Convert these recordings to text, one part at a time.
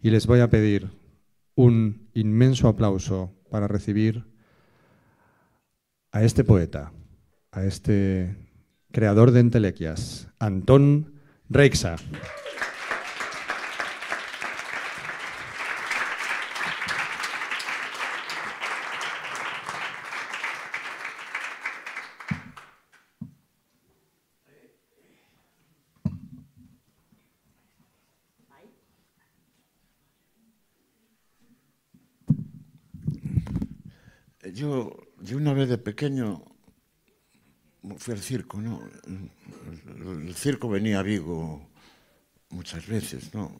y les voy a pedir un inmenso aplauso para recibir a este poeta, a este creador de entelequias, Antón Reixa. pequeño fui al circo, ¿no? El, circo venía a Vigo muchas veces, ¿no?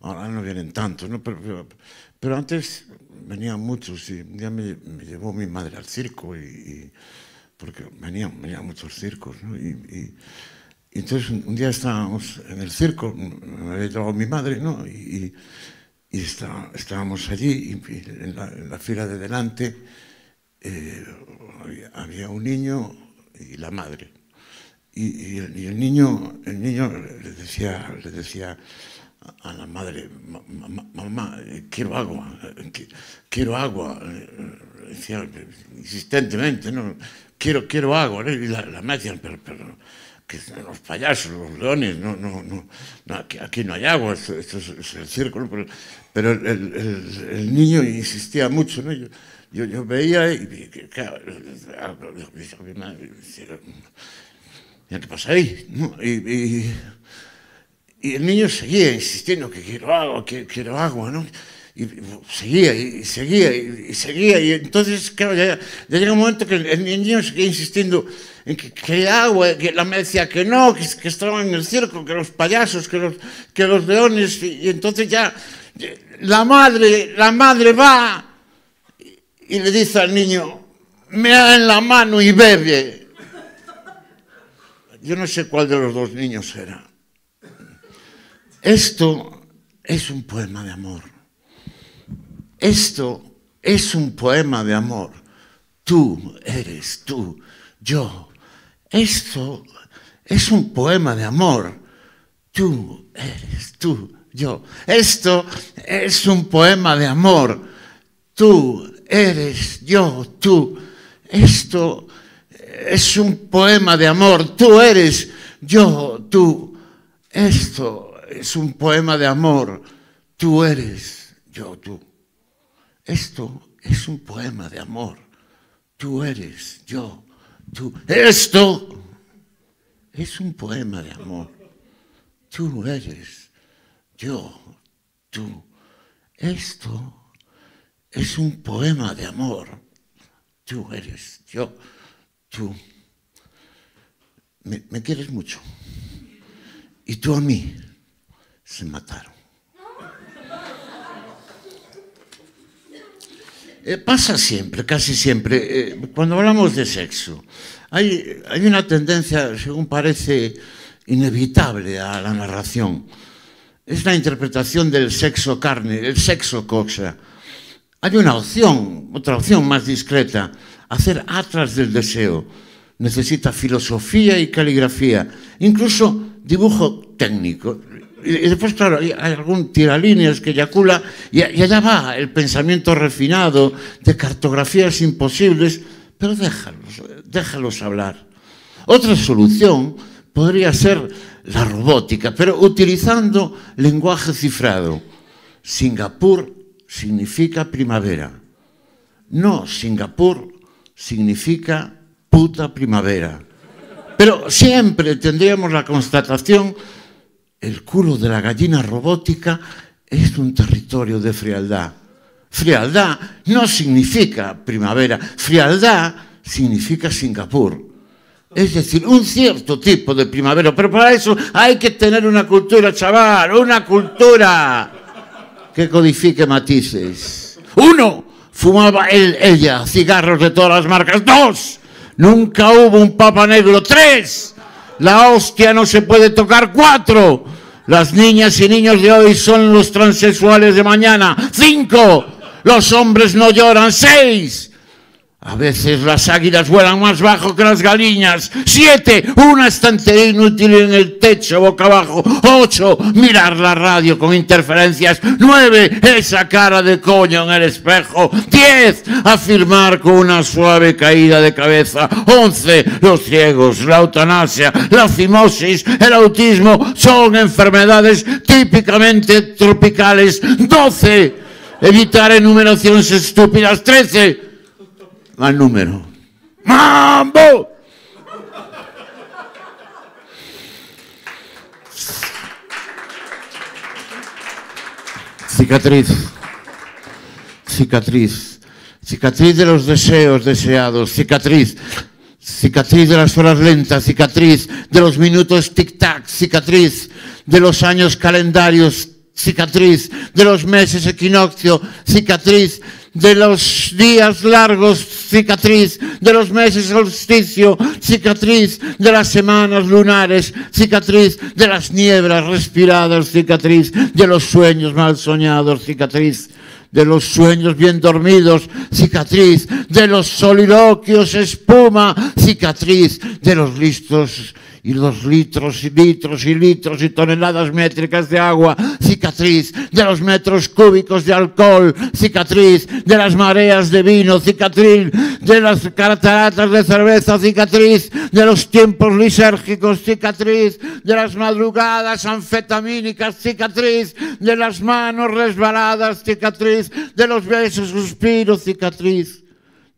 Ahora no vienen tantos, ¿no? Pero, antes venían muchos y un día me, llevó mi madre al circo y, porque venían, venían muchos circos, ¿no? Y, entonces un, día estábamos en el circo, me había llevado mi madre, ¿no? Y, estábamos allí en, la, en la fila de delante eh, había un niño y la madre. Y, el, niño, el niño le decía, le decía a la madre, mamá, eh, quiero agua, eh, quiero agua, decía insistentemente, ¿no? quiero, quiero agua, y la, madre decía, pero, que los payasos, los leones, no, no, no, aquí, no hay agua, esto, es, el círculo, pero, el, niño insistía mucho, ¿no? yo, yo veía y, claro, ¿qué pasa ahí? Y, y, el niño seguía insistiendo que quiero agua, que quiero agua, ¿no? Y seguía, y seguía, y, seguía, y entonces, claro, ya, llega un momento que el niño seguía insistiendo en que, que agua, que la me decía que no, que, que estaba en el circo, que los payasos, que los, que los leones, y entonces ya, la madre, la madre va, y le dice al niño, me haga en la mano y bebe. Yo no sé cuál de los dos niños era. Esto es un poema de amor. Esto es un poema de amor. Tú eres tú, yo. Esto es un poema de amor. Tú eres tú, yo. Esto es un poema de amor. Tú eres yo, tú. Esto es un poema de amor. Tú eres yo, tú. Esto es un poema de amor. Tú eres yo, tú. Esto es un poema de amor. Tú eres yo, tú. Esto es un poema de amor. Tú eres yo, tú. Esto es un poema de amor. Tú eres yo, tú. Me, quieres mucho. Y tú a mí. Se mataron. Eh, pasa siempre, casi siempre. Eh, cuando hablamos de sexo, hay, una tendencia, según parece, inevitable a la narración. Es la interpretación del sexo carne, el sexo coxa, hay una opción, otra opción más discreta, hacer atrás del deseo. Necesita filosofía y caligrafía, incluso dibujo técnico. Y después, claro, hay algún tiralíneas que eyacula y, y allá va el pensamiento refinado de cartografías imposibles, pero déjalos, déjalos hablar. Otra solución podría ser la robótica, pero utilizando lenguaje cifrado. Singapur significa primavera. No, Singapur significa puta primavera. Pero siempre tendríamos la constatación, el culo de la gallina robótica es un territorio de frialdad. Frialdad no significa primavera, frialdad significa Singapur. Es decir, un cierto tipo de primavera, pero para eso hay que tener una cultura, chaval, una cultura que codifique matices. Uno, fumaba él, ella, cigarros de todas las marcas. Dos, nunca hubo un papa negro. Tres, la hostia no se puede tocar. Cuatro, las niñas y niños de hoy son los transexuales de mañana. Cinco, los hombres no lloran. Seis, a veces las águilas vuelan más bajo que las galiñas. Siete, una estantería inútil en el techo boca abajo. Ocho, mirar la radio con interferencias. Nueve, esa cara de coño en el espejo. Diez, afirmar con una suave caída de cabeza. Once, los ciegos, la eutanasia, la cimosis, el autismo son enfermedades típicamente tropicales. Doce, evitar enumeraciones estúpidas. Trece, mal número. ¡Mambo! Cicatriz. Cicatriz. Cicatriz de los deseos deseados. Cicatriz. Cicatriz de las horas lentas. Cicatriz de los minutos tic-tac. Cicatriz de los años calendarios. Cicatriz de los meses equinoccio. Cicatriz de los días largos, cicatriz, de los meses solsticio, cicatriz, de las semanas lunares, cicatriz, de las nieblas respiradas, cicatriz, de los sueños mal soñados, cicatriz de los sueños bien dormidos, cicatriz, de los soliloquios, espuma, cicatriz, de los listos y los litros y litros y litros y toneladas métricas de agua, cicatriz de los metros cúbicos de alcohol, cicatriz de las mareas de vino, cicatriz de las cataratas de cerveza, cicatriz de los tiempos lisérgicos, cicatriz de las madrugadas anfetamínicas, cicatriz de las manos resbaladas, cicatriz de los besos, suspiros, cicatriz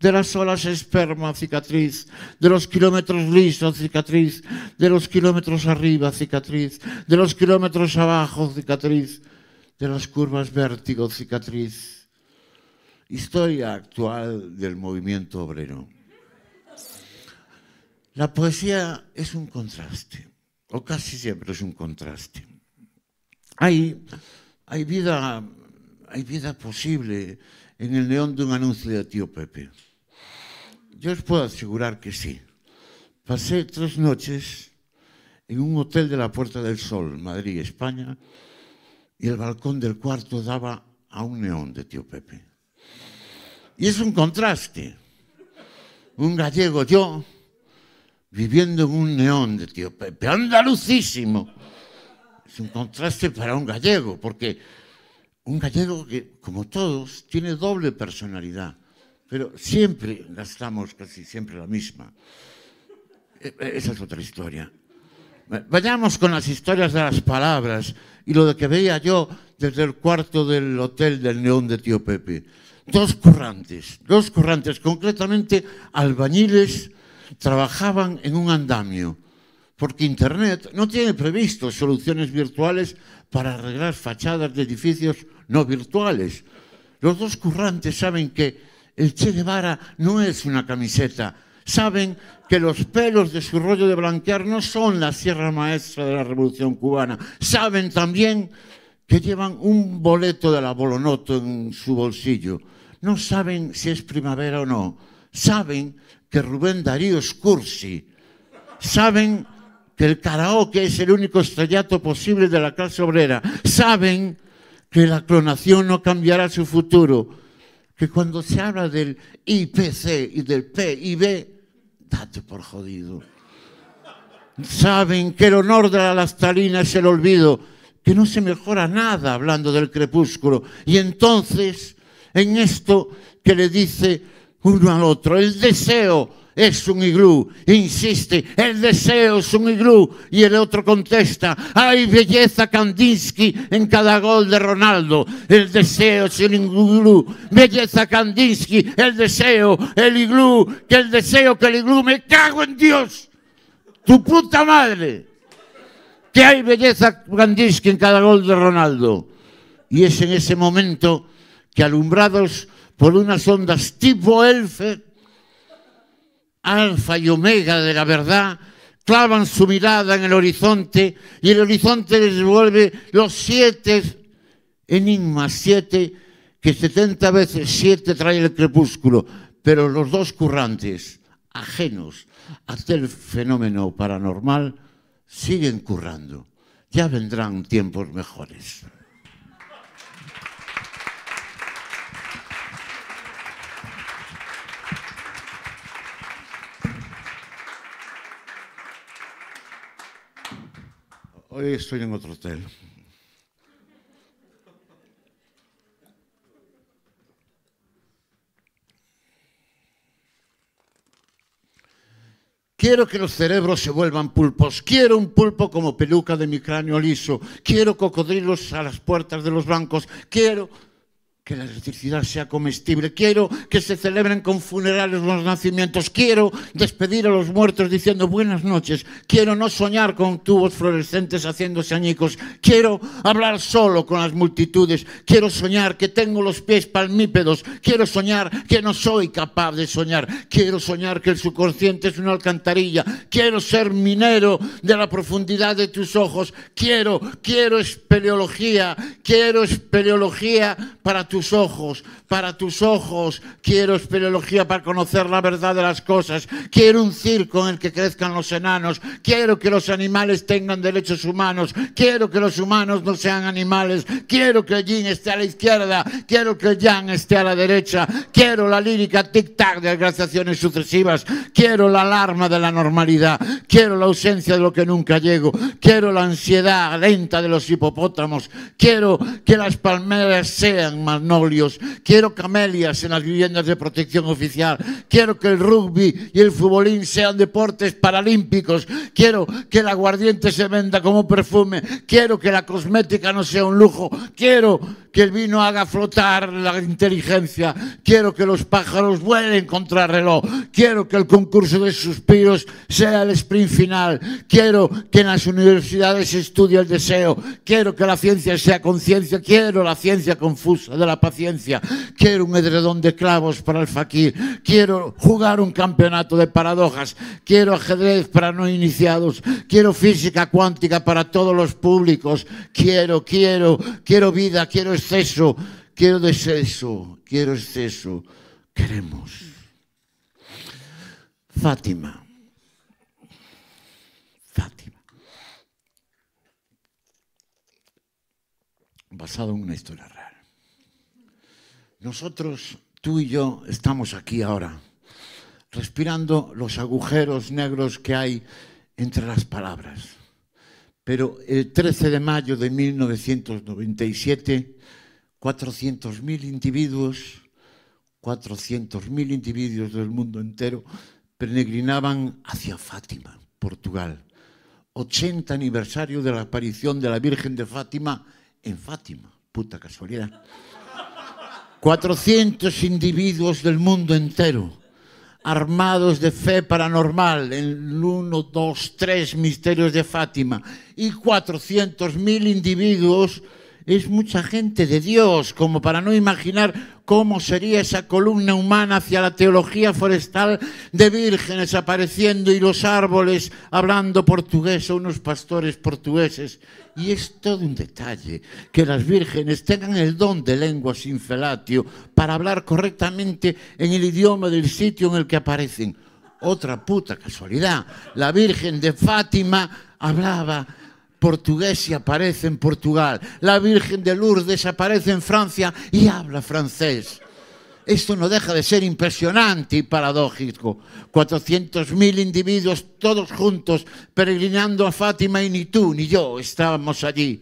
de las olas esperma, cicatriz, de los kilómetros lisos, cicatriz, de los kilómetros arriba, cicatriz, de los kilómetros abajo, cicatriz, de las curvas vértigo, cicatriz. Historia actual del movimiento obrero. La poesía es un contraste, o casi siempre es un contraste. Hay, hay, vida, hay vida posible en el neón de un anuncio de tío Pepe. Yo os puedo asegurar que sí. Pasé tres noches en un hotel de la Puerta del Sol, Madrid, España, y el balcón del cuarto daba a un neón de tío Pepe. Y es un contraste. Un gallego yo, viviendo en un neón de tío Pepe, andalucísimo. Es un contraste para un gallego, porque un gallego que, como todos, tiene doble personalidad pero siempre estamos casi siempre la misma. E, e, esa es otra historia. Vayamos con las historias de las palabras y lo de que veía yo desde el cuarto del hotel del Neón de Tío Pepe. Dos currantes, dos currantes, concretamente albañiles, trabajaban en un andamio, porque Internet no tiene previsto soluciones virtuales para arreglar fachadas de edificios no virtuales. Los dos currantes saben que el Che Guevara no es una camiseta. Saben que los pelos de su rollo de blanquear no son la sierra maestra de la Revolución Cubana. Saben también que llevan un boleto de la Bolonoto en su bolsillo. No saben si es primavera o no. Saben que Rubén Darío es cursi. Saben que el karaoke es el único estrellato posible de la clase obrera. Saben que la clonación no cambiará su futuro que cuando se habla del IPC y del PIB, date por jodido. Saben que el honor de la lastalina es el olvido, que no se mejora nada hablando del crepúsculo. Y entonces, en esto que le dice uno al otro, el deseo es un iglú. Insiste, el deseo es un iglú. Y el otro contesta, hay belleza Kandinsky en cada gol de Ronaldo. El deseo es un iglú. Belleza Kandinsky, el deseo, el iglú, que el deseo, que el iglú, me cago en Dios. Tu puta madre. Que hay belleza Kandinsky en cada gol de Ronaldo. Y es en ese momento que alumbrados por unas ondas tipo elfe alfa y omega de la verdad, clavan su mirada en el horizonte y el horizonte les devuelve los siete enigmas, siete, que setenta veces siete trae el crepúsculo, pero los dos currantes, ajenos a este fenómeno paranormal, siguen currando. Ya vendrán tiempos mejores. Hoy estoy en otro hotel. Quiero que los cerebros se vuelvan pulpos. Quiero un pulpo como peluca de mi cráneo liso. Quiero cocodrilos a las puertas de los bancos. Quiero que la electricidad sea comestible. Quiero que se celebren con funerales los nacimientos. Quiero despedir a los muertos diciendo buenas noches. Quiero no soñar con tubos fluorescentes haciéndose añicos. Quiero hablar solo con las multitudes. Quiero soñar que tengo los pies palmípedos. Quiero soñar que no soy capaz de soñar. Quiero soñar que el subconsciente es una alcantarilla. Quiero ser minero de la profundidad de tus ojos. Quiero, quiero espeleología. Quiero espeleología para tu tus ojos, para tus ojos. Quiero espeleología para conocer la verdad de las cosas. Quiero un circo en el que crezcan los enanos. Quiero que los animales tengan derechos humanos. Quiero que los humanos no sean animales. Quiero que Jin esté a la izquierda. Quiero que Yang esté a la derecha. Quiero la lírica tic-tac de agraciaciones sucesivas. Quiero la alarma de la normalidad. Quiero la ausencia de lo que nunca llego. Quiero la ansiedad lenta de los hipopótamos. Quiero que las palmeras sean más magnolios, quiero camelias en las viviendas de protección oficial, quiero que el rugby y el futbolín sean deportes paralímpicos, quiero que el aguardiente se venda como perfume, quiero que la cosmética no sea un lujo, quiero que el vino haga flotar la inteligencia, quiero que los pájaros vuelen contra el reloj, quiero que el concurso de suspiros sea el sprint final, quiero que en las universidades se estudie el deseo, quiero que la ciencia sea conciencia, quiero la ciencia confusa de la paciencia, quiero un edredón de clavos para el faquir, quiero jugar un campeonato de paradojas, quiero ajedrez para no iniciados, quiero física cuántica para todos los públicos, quiero, quiero, quiero vida, quiero exceso, quiero deceso, quiero exceso, queremos. Fátima. Fátima. Basado en una historia real. Nosotros, tú y yo, estamos aquí ahora, respirando los agujeros negros que hay entre las palabras. Pero el 13 de mayo de 1997, 400.000 individuos, 400.000 individuos del mundo entero peregrinaban hacia Fátima, Portugal. 80 aniversario de la aparición de la Virgen de Fátima en Fátima. Puta casualidad. 400 individuos del mundo entero, armados de fe paranormal, el 1, 2, 3 misterios de Fátima, y 400.000 individuos es mucha gente de Dios, como para no imaginar cómo sería esa columna humana hacia la teología forestal de vírgenes apareciendo y los árboles hablando portugués o unos pastores portugueses. Y es todo un detalle que las vírgenes tengan el don de lengua sin felatio para hablar correctamente en el idioma del sitio en el que aparecen. Otra puta casualidad. La Virgen de Fátima hablaba portugués aparece en Portugal. La Virgen de Lourdes aparece en Francia y habla francés. Esto no deja de ser impresionante y paradójico. 400.000 individuos todos juntos peregrinando a Fátima y ni tú ni yo estábamos allí.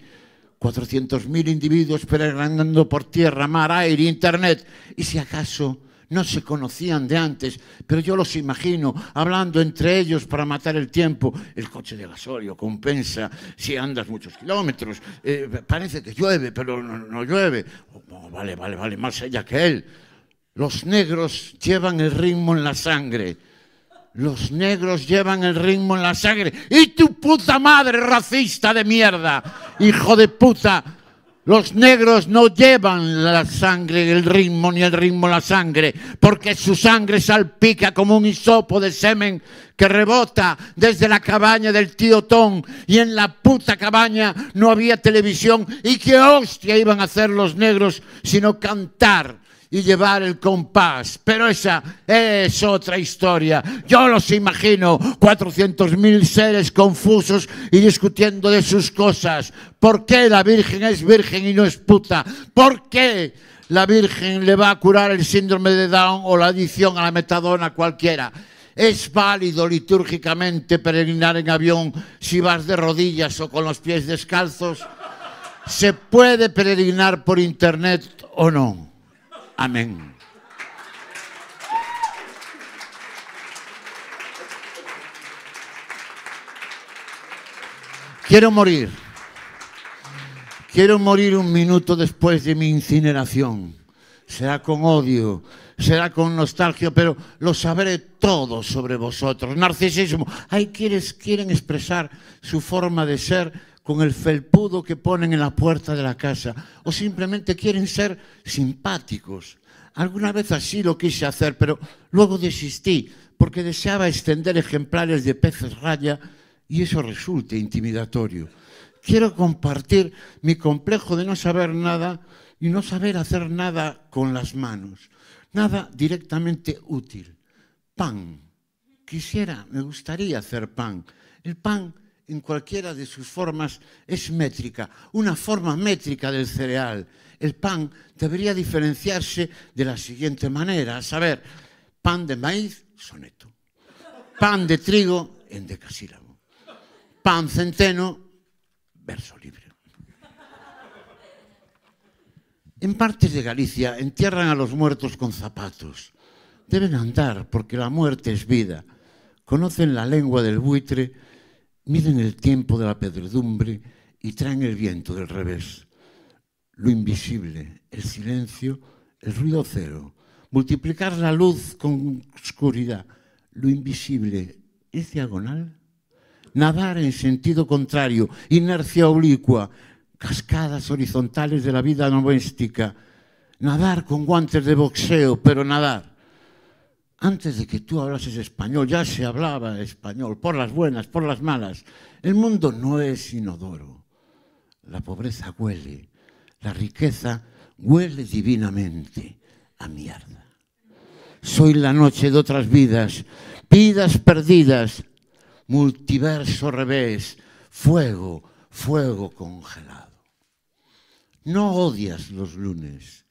400.000 individuos peregrinando por tierra, mar, aire, internet y si acaso no se conocían de antes, pero yo los imagino hablando entre ellos para matar el tiempo. El coche de gasolio compensa si andas muchos kilómetros. Eh, parece que llueve, pero no, llueve. Oh, vale, vale, vale, más ella que él. Los negros llevan el ritmo en la sangre. Los negros llevan el ritmo en la sangre. Y tu puta madre racista de mierda, hijo de puta. Los negros no llevan la sangre, el ritmo, ni el ritmo la sangre, porque su sangre salpica como un hisopo de semen que rebota desde la cabaña del tío Tom. Y en la puta cabaña no había televisión. ¿Y qué hostia iban a hacer los negros sino cantar? y llevar el compás. Pero esa es otra historia. Yo los imagino, 400.000 seres confusos y discutiendo de sus cosas. ¿Por qué la Virgen es Virgen y no es puta? ¿Por qué? La Virgen le va a curar el síndrome de Down o la adicción a la metadona cualquiera. Es válido litúrgicamente peregrinar en avión si vas de rodillas o con los pies descalzos. ¿Se puede peregrinar por internet o no? Amén. Quiero morir. Quiero morir un minuto después de mi incineración. Será con odio, será con nostalgia, pero lo sabré todo sobre vosotros. Narcisismo. Hay quienes quieren expresar su forma de ser con el felpudo que ponen en la puerta de la casa o simplemente quieren ser simpáticos. Alguna vez así lo quise hacer, pero luego desistí porque deseaba extender ejemplares de peces raya y eso resulta intimidatorio. Quiero compartir mi complejo de no saber nada y no saber hacer nada con las manos, nada directamente útil. Pan. Quisiera, me gustaría hacer pan. El pan en cualquiera de sus formas es métrica, una forma métrica del cereal. El pan debería diferenciarse de la siguiente manera, a saber, pan de maíz, soneto, pan de trigo, endecasílabo, pan centeno, verso libre. En partes de Galicia entierran a los muertos con zapatos. Deben andar porque la muerte es vida. Conocen la lengua del buitre miden el tiempo de la pedredumbre y traen el viento del revés. Lo invisible, el silencio, el ruido cero, multiplicar la luz con oscuridad, lo invisible es diagonal. Nadar en sentido contrario, inercia oblicua, cascadas horizontales de la vida doméstica, nadar con guantes de boxeo, pero nadar antes de que tú hablases español, ya se hablaba español, por las buenas, por las malas. El mundo no es inodoro. La pobreza huele, la riqueza huele divinamente a mierda. Soy la noche de otras vidas, vidas perdidas, multiverso revés, fuego, fuego congelado. No odias los lunes,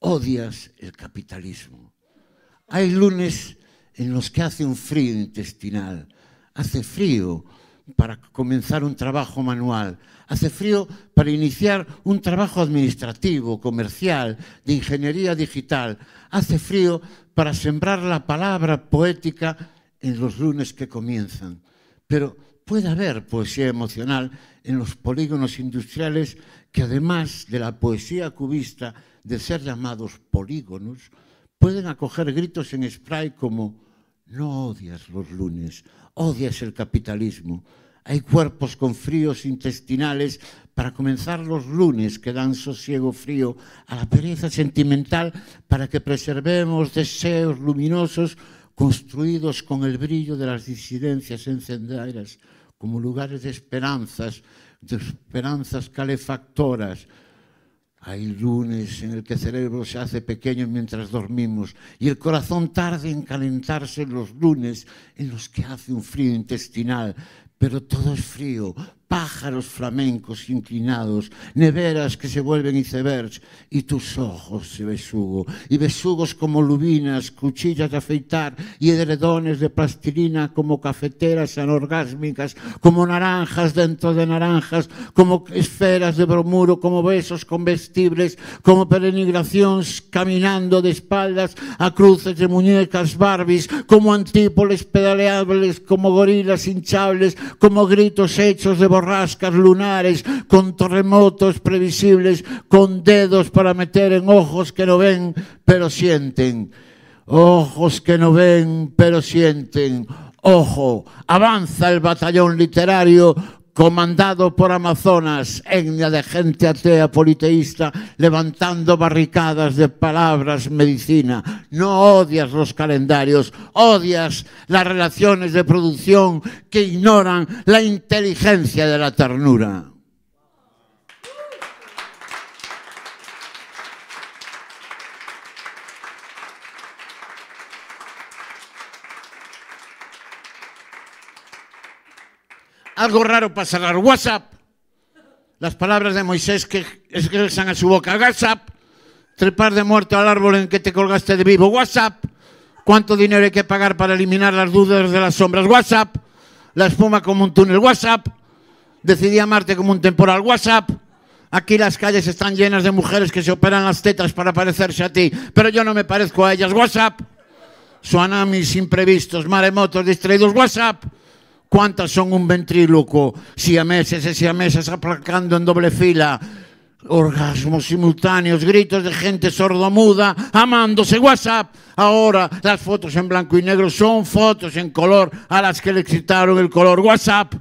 odias el capitalismo hay lunes en los que hace un frío intestinal, hace frío para comenzar un trabajo manual, hace frío para iniciar un trabajo administrativo, comercial, de ingeniería digital, hace frío para sembrar la palabra poética en los lunes que comienzan. Pero puede haber poesía emocional en los polígonos industriales que además de la poesía cubista de ser llamados polígonos, pueden acoger gritos en spray como no odias los lunes, odias el capitalismo. Hay cuerpos con fríos intestinales para comenzar los lunes que dan sosiego frío a la pereza sentimental para que preservemos deseos luminosos construidos con el brillo de las disidencias encendidas como lugares de esperanzas, de esperanzas calefactoras, Hay lunes en el que el cerebro se hace pequeño mientras dormimos y el corazón tarda en calentarse los lunes en los que hace un frío intestinal, pero todo es frío, pájaros flamencos inclinados, neveras que se vuelven icebergs, y tus ojos se besugo, y besugos como lubinas, cuchillas de afeitar, y edredones de plastilina como cafeteras anorgásmicas, como naranjas dentro de naranjas, como esferas de bromuro, como besos comestibles, como peregrinaciones caminando de espaldas a cruces de muñecas Barbies, como antípoles pedaleables, como gorilas hinchables, como gritos hechos de borrascas lunares, con terremotos previsibles, con dedos para meter en ojos que no ven, pero sienten. Ojos que no ven, pero sienten. Ojo, avanza el batallón literario comandado por Amazonas, etnia de gente atea politeísta, levantando barricadas de palabras medicina. No odias los calendarios, odias las relaciones de producción que ignoran la inteligencia de la ternura. algo raro para cerrar WhatsApp. Las palabras de Moisés que regresan a su boca. WhatsApp. Trepar de muerto al árbol en que te colgaste de vivo. WhatsApp. ¿Cuánto dinero hay que pagar para eliminar las dudas de las sombras? WhatsApp. La espuma como un túnel. WhatsApp. Decidí amarte como un temporal. WhatsApp. Aquí las calles están llenas de mujeres que se operan las tetas para parecerse a ti, pero yo no me parezco a ellas. WhatsApp. Suanamis imprevistos, maremotos distraídos. WhatsApp. ¿Cuántas son un ventríloco? Siameses a meses aplacando en doble fila. Orgasmos simultáneos, gritos de gente sordomuda, amándose, WhatsApp. Ahora las fotos en blanco y negro son fotos en color a las que le excitaron el color WhatsApp.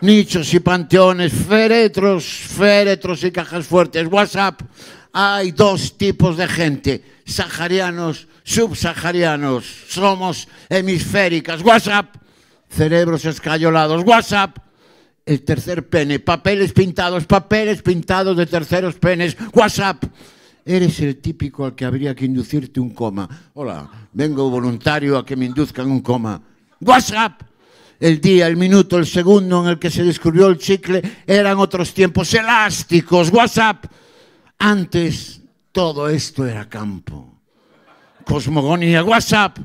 Nichos y panteones, féretros, féretros y cajas fuertes, WhatsApp. Hay dos tipos de gente, saharianos, subsaharianos, somos hemisféricas, WhatsApp cerebros escayolados, WhatsApp, el tercer pene, papeles pintados, papeles pintados de terceros penes, WhatsApp. Eres el típico al que habría que inducirte un coma. Hola, vengo voluntario a que me induzcan un coma. WhatsApp. El día, el minuto, el segundo en el que se descubrió el chicle eran otros tiempos elásticos. WhatsApp. Antes todo esto era campo. Cosmogonía, WhatsApp.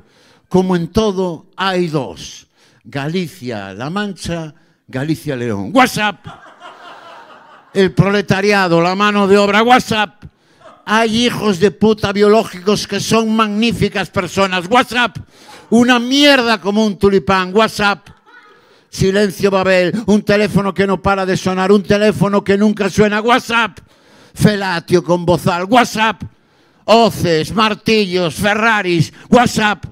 Como en todo hay dos Galicia-La Mancha, Galicia-León. WhatsApp. El proletariado, la mano de obra, WhatsApp. Hay hijos de puta biológicos que son magníficas personas. WhatsApp. Una mierda como un tulipán. WhatsApp. Silencio Babel. Un teléfono que no para de sonar. Un teléfono que nunca suena. WhatsApp. Felatio con bozal. WhatsApp. Hoces, martillos, Ferraris. WhatsApp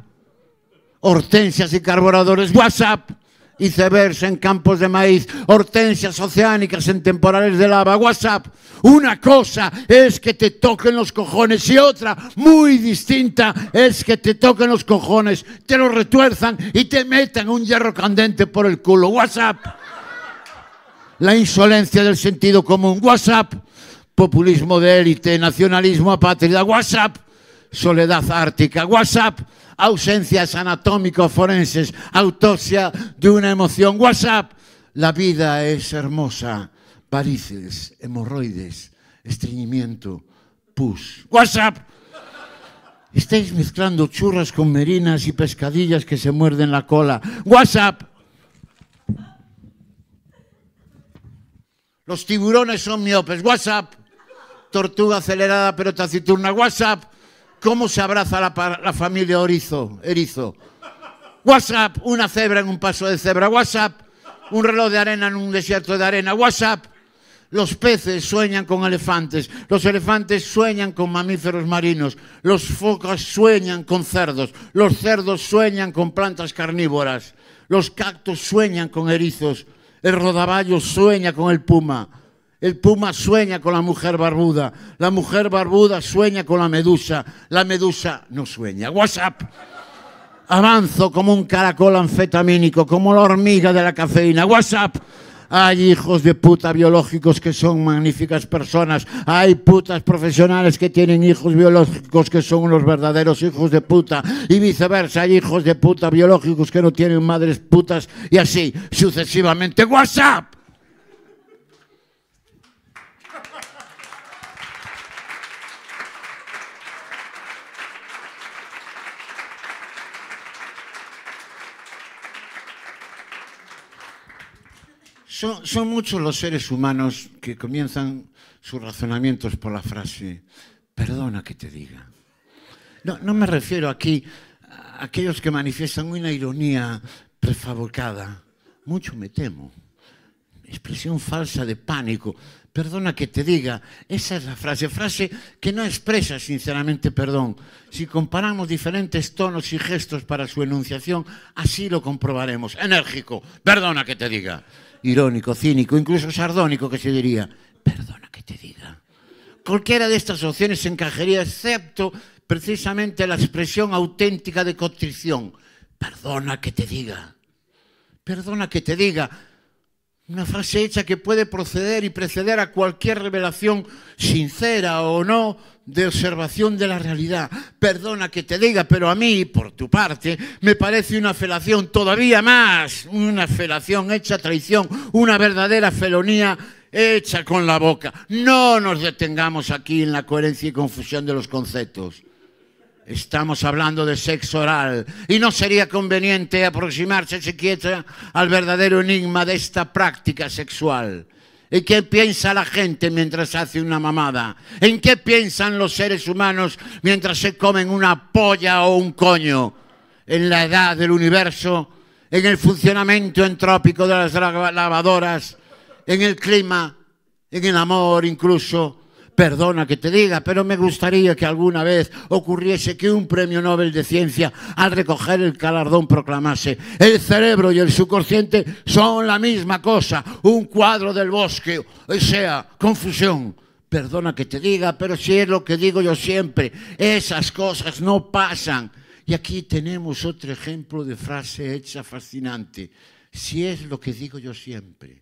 hortensias y carburadores WhatsApp, icebergs en campos de maíz, hortensias oceánicas en temporales de lava WhatsApp. Una cosa es que te toquen los cojones y otra muy distinta es que te toquen los cojones, te los retuerzan y te metan un hierro candente por el culo WhatsApp. La insolencia del sentido común WhatsApp. Populismo de élite, nacionalismo apátrida, WhatsApp soledad ártica. WhatsApp, ausencias anatómicos forenses, autopsia de una emoción. WhatsApp, la vida es hermosa, varices, hemorroides, estreñimiento, pus. WhatsApp, estáis mezclando churras con merinas y pescadillas que se muerden la cola. WhatsApp. Los tiburones son miopes. WhatsApp. Tortuga acelerada pero taciturna. WhatsApp. ¿Cómo se abraza la, familia Orizo, Erizo? WhatsApp, una cebra en un paso de cebra. WhatsApp, un reloj de arena en un desierto de arena. WhatsApp, los peces sueñan con elefantes. Los elefantes sueñan con mamíferos marinos. Los focas sueñan con cerdos. Los cerdos sueñan con plantas carnívoras. Los cactos sueñan con erizos. El rodaballo sueña con el puma. El puma sueña con la mujer barbuda. La mujer barbuda sueña con la medusa. La medusa no sueña. WhatsApp. Avanzo como un caracol anfetamínico, como la hormiga de la cafeína. WhatsApp. Hay hijos de puta biológicos que son magníficas personas. Hay putas profesionales que tienen hijos biológicos que son unos verdaderos hijos de puta. Y viceversa, hay hijos de puta biológicos que no tienen madres putas. Y así sucesivamente. WhatsApp. Son, son muchos los seres humanos que comienzan sus razonamientos por la frase, perdona que te diga. No, no me refiero aquí a aquellos que manifiestan una ironía prefabricada. Mucho me temo. Expresión falsa de pánico. Perdona que te diga, esa es la frase, frase que no expresa sinceramente perdón. Si comparamos diferentes tonos y gestos para su enunciación, así lo comprobaremos. Enérgico, perdona que te diga irónico, cínico, incluso sardónico que se diría. Perdona que te diga. Cualquiera de estas opciones encajaría excepto precisamente la expresión auténtica de contrición. Perdona que te diga. Perdona que te diga Una frase hecha que puede proceder y preceder a cualquier revelación sincera o no de observación de la realidad. Perdona que te diga, pero a mí, por tu parte, me parece una felación todavía más, una felación hecha traición, una verdadera felonía hecha con la boca. No nos detengamos aquí en la coherencia y confusión de los conceptos. Estamos hablando de sexo oral y no sería conveniente aproximarse siquiera al verdadero enigma de esta práctica sexual. ¿En qué piensa la gente mientras hace una mamada? ¿En qué piensan los seres humanos mientras se comen una polla o un coño? En la edad del universo, en el funcionamiento entrópico de las lavadoras, en el clima, en el amor incluso, Perdona que te diga, pero me gustaría que alguna vez ocurriese que un premio Nobel de Ciencia, al recoger el calardón proclamase, el cerebro y el subconsciente son la misma cosa, un cuadro del bosque, o sea, confusión. Perdona que te diga, pero si es lo que digo yo siempre, esas cosas no pasan. Y aquí tenemos otro ejemplo de frase hecha fascinante. Si es lo que digo yo siempre,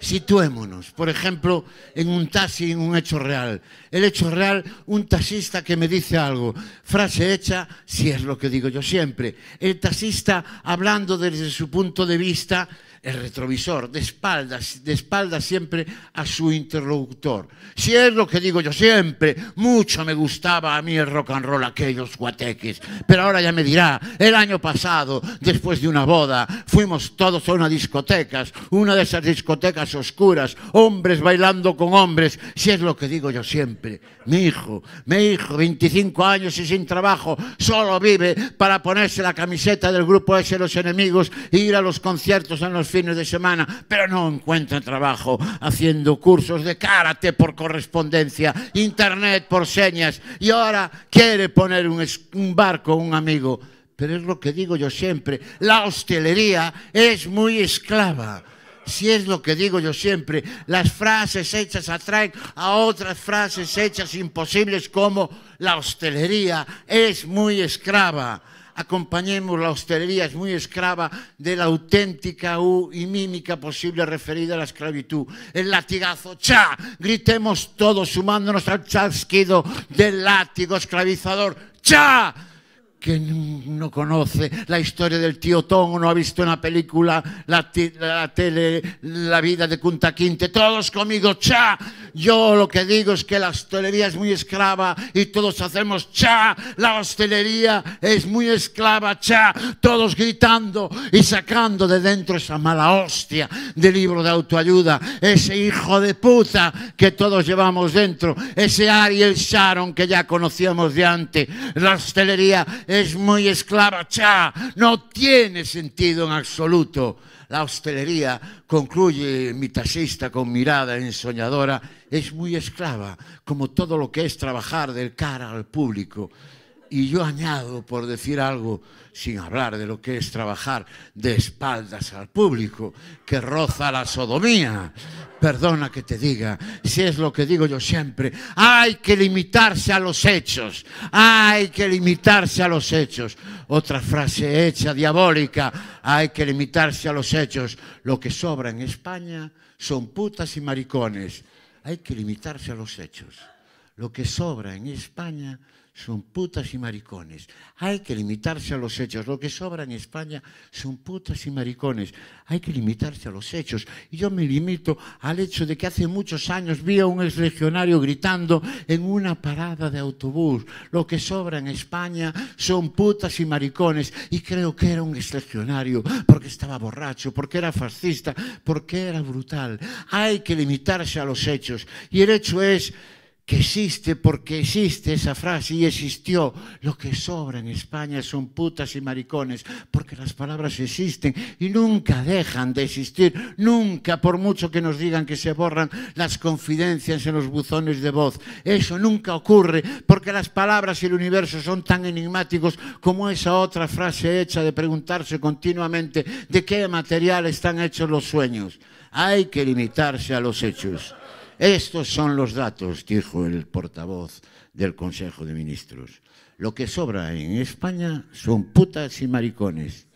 Situémonos, por ejemplo, en un taxi, en un hecho real. El hecho real, un taxista que me dice algo. Frase hecha, si es lo que digo yo siempre. El taxista hablando desde su punto de vista el retrovisor, de espaldas, de espaldas siempre a su interlocutor. Si es lo que digo yo siempre, mucho me gustaba a mí el rock and roll aquellos guateques, pero ahora ya me dirá, el año pasado, después de una boda, fuimos todos a una discoteca, una de esas discotecas oscuras, hombres bailando con hombres, si es lo que digo yo siempre. Mi hijo, mi hijo, 25 años y sin trabajo, solo vive para ponerse la camiseta del grupo S Los Enemigos e ir a los conciertos en los fines de semana, pero no encuentra trabajo haciendo cursos de karate por correspondencia, internet por señas y ahora quiere poner un, barco barco, un amigo. Pero es lo que digo yo siempre, la hostelería es muy esclava si es lo que digo yo siempre, las frases hechas atraen a otras frases hechas imposibles como la hostelería es muy esclava. acompañemos la hostelería, es muy esclava de la auténtica y mímica posible referida a la esclavitud. El latigazo, ¡cha! Gritemos todos sumándonos al chasquido del látigo esclavizador, ¡cha! que no conoce la historia del tío Tom no ha visto una película, la, la tele, la vida de Kunta Quinte, todos conmigo, cha. Yo lo que digo es que la hostelería es muy esclava y todos hacemos cha. La hostelería es muy esclava, cha. Todos gritando y sacando de dentro esa mala hostia del libro de autoayuda, ese hijo de puta que todos llevamos dentro, ese Ariel Sharon que ya conocíamos de antes. La hostelería es muy esclava, ya no tiene sentido en absoluto. La hostelería, concluye mi taxista con mirada ensoñadora, es muy esclava, como todo lo que es trabajar del cara al público. Y yo añado, por decir algo, sin hablar de lo que es trabajar de espaldas al público, que roza la sodomía, Perdona que te diga, si es lo que digo yo siempre, hay que limitarse a los hechos, hay que limitarse a los hechos. Otra frase hecha diabólica, hay que limitarse a los hechos. Lo que sobra en España son putas y maricones. Hay que limitarse a los hechos. Lo que sobra en España son putas y maricones. Hay que limitarse a los hechos. Lo que sobra en España son putas y maricones. Hay que limitarse a los hechos. Y yo me limito al hecho de que hace muchos años vi a un legionario gritando en una parada de autobús. Lo que sobra en España son putas y maricones. Y creo que era un exlegionario porque estaba borracho, porque era fascista, porque era brutal. Hay que limitarse a los hechos. Y el hecho es que existe porque existe esa frase y existió. Lo que sobra en España son putas y maricones, porque las palabras existen y nunca dejan de existir, nunca, por mucho que nos digan que se borran las confidencias en los buzones de voz. Eso nunca ocurre, porque las palabras y el universo son tan enigmáticos como esa otra frase hecha de preguntarse continuamente de qué material están hechos los sueños. Hay que limitarse a los hechos. Estos son los datos, dijo el portavoz del Consejo de Ministros. Lo que sobra en España son putas y maricones.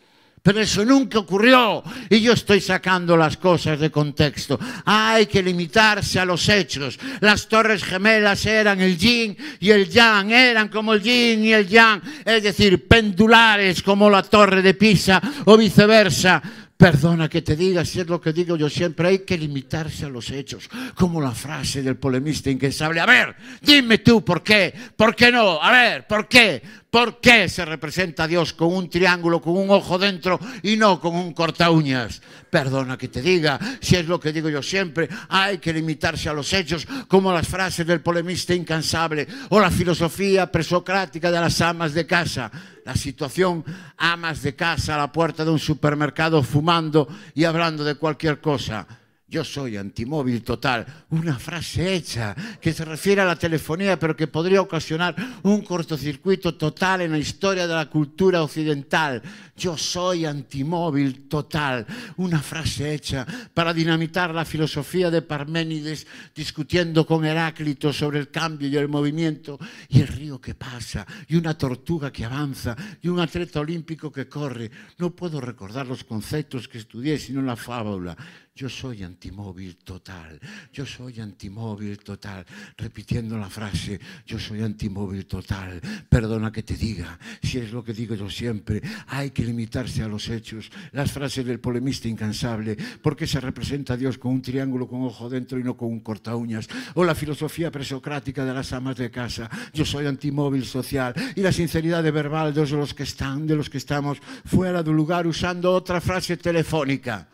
Pero eso nunca ocurrió y yo estoy sacando las cosas de contexto. Hay que limitarse a los hechos. Las torres gemelas eran el yin y el yang, eran como el yin y el yang, es decir, pendulares como la torre de Pisa o viceversa Perdona que te diga, si es lo que digo yo siempre, hay que limitarse a los hechos, como la frase del polemista incansable. A ver, dime tú por qué, por qué no, a ver, por qué, ¿Por qué se representa a Dios con un triángulo, con un ojo dentro y no con un corta Perdona que te diga, si es lo que digo yo siempre, hay que limitarse a los hechos, como las frases del polemista incansable o la filosofía presocrática de las amas de casa. La situación, amas de casa a la puerta de un supermercado fumando y hablando de cualquier cosa yo soy antimóvil total, una frase hecha que se refiere a la telefonía, pero que podría ocasionar un cortocircuito total en la historia de la cultura occidental. Yo soy antimóvil total, una frase hecha para dinamitar la filosofía de Parménides discutiendo con Heráclito sobre el cambio y el movimiento y el río que pasa y una tortuga que avanza y un atleta olímpico que corre. No puedo recordar los conceptos que estudié sino la fábula. Yo soy antimóvil total, yo soy antimóvil total, repitiendo la frase, yo soy antimóvil total, perdona que te diga, si es lo que digo yo siempre, hay que limitarse a los hechos, las frases del polemista incansable, por qué se representa a Dios con un triángulo con ojo dentro y no con un corta uñas, o la filosofía presocrática de las amas de casa, yo soy antimóvil social, y la sinceridad de verbal de los que están, de los que estamos fuera de lugar usando otra frase telefónica.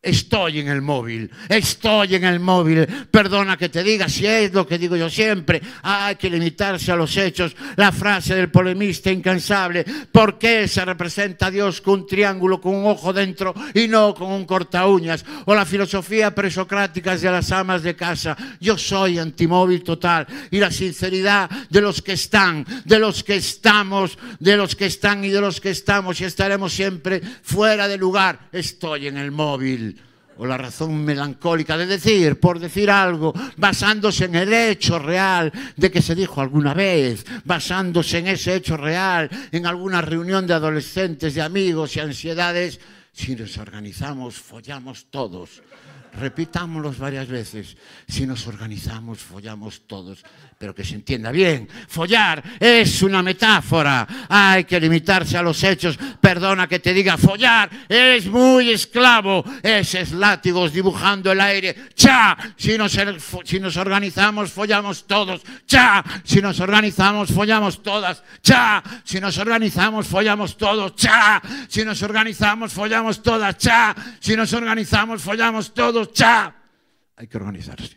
Estoy en el móvil, estoy en el móvil. Perdona que te diga, si es lo que digo yo siempre, hay que limitarse a los hechos. La frase del polemista incansable, ¿por qué se representa a Dios con un triángulo, con un ojo dentro y no con un cortaúñas? O la filosofía presocrática de las amas de casa, yo soy antimóvil total. Y la sinceridad de los que están, de los que estamos, de los que están y de los que estamos y estaremos siempre fuera de lugar, estoy en el móvil o la razón melancólica de decir, por decir algo, basándose en el hecho real de que se dijo alguna vez, basándose en ese hecho real, en alguna reunión de adolescentes, de amigos y ansiedades, si nos organizamos, follamos todos. repitámoslos varias veces. Si nos organizamos, follamos todos, pero que se entienda bien. Follar es una metáfora. Hay que limitarse a los hechos. Perdona que te diga, follar es muy esclavo. es látigos dibujando el aire. Cha, si nos, er-, si nos organizamos, follamos todos. Cha, si nos organizamos, follamos todas. Cha, si nos organizamos, follamos todos. Cha, si nos organizamos, follamos todas. Cha, si nos organizamos, follamos todos. Hay que organizarse.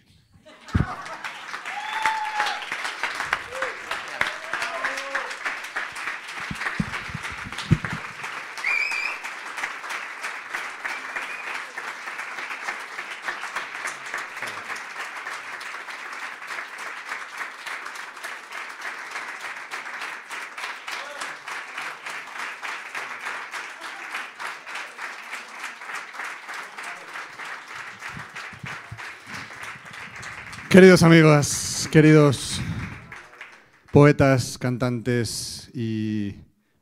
Queridos amigos, queridos poetas, cantantes y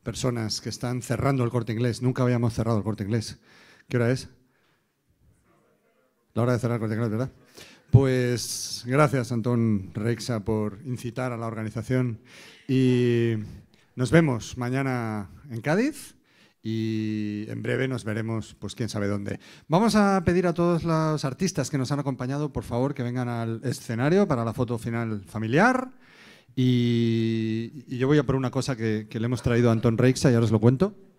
personas que están cerrando el corte inglés. Nunca habíamos cerrado el corte inglés. ¿Qué hora es? La hora de cerrar el corte inglés, ¿verdad? Pues gracias, Antón Reixa, por incitar a la organización. Y nos vemos mañana en Cádiz y en breve nos veremos, pues quién sabe dónde. Vamos a pedir a todos los artistas que nos han acompañado, por favor, que vengan al escenario para la foto final familiar. Y, yo voy a por una cosa que, que le hemos traído a Anton Reixa y ahora os lo cuento.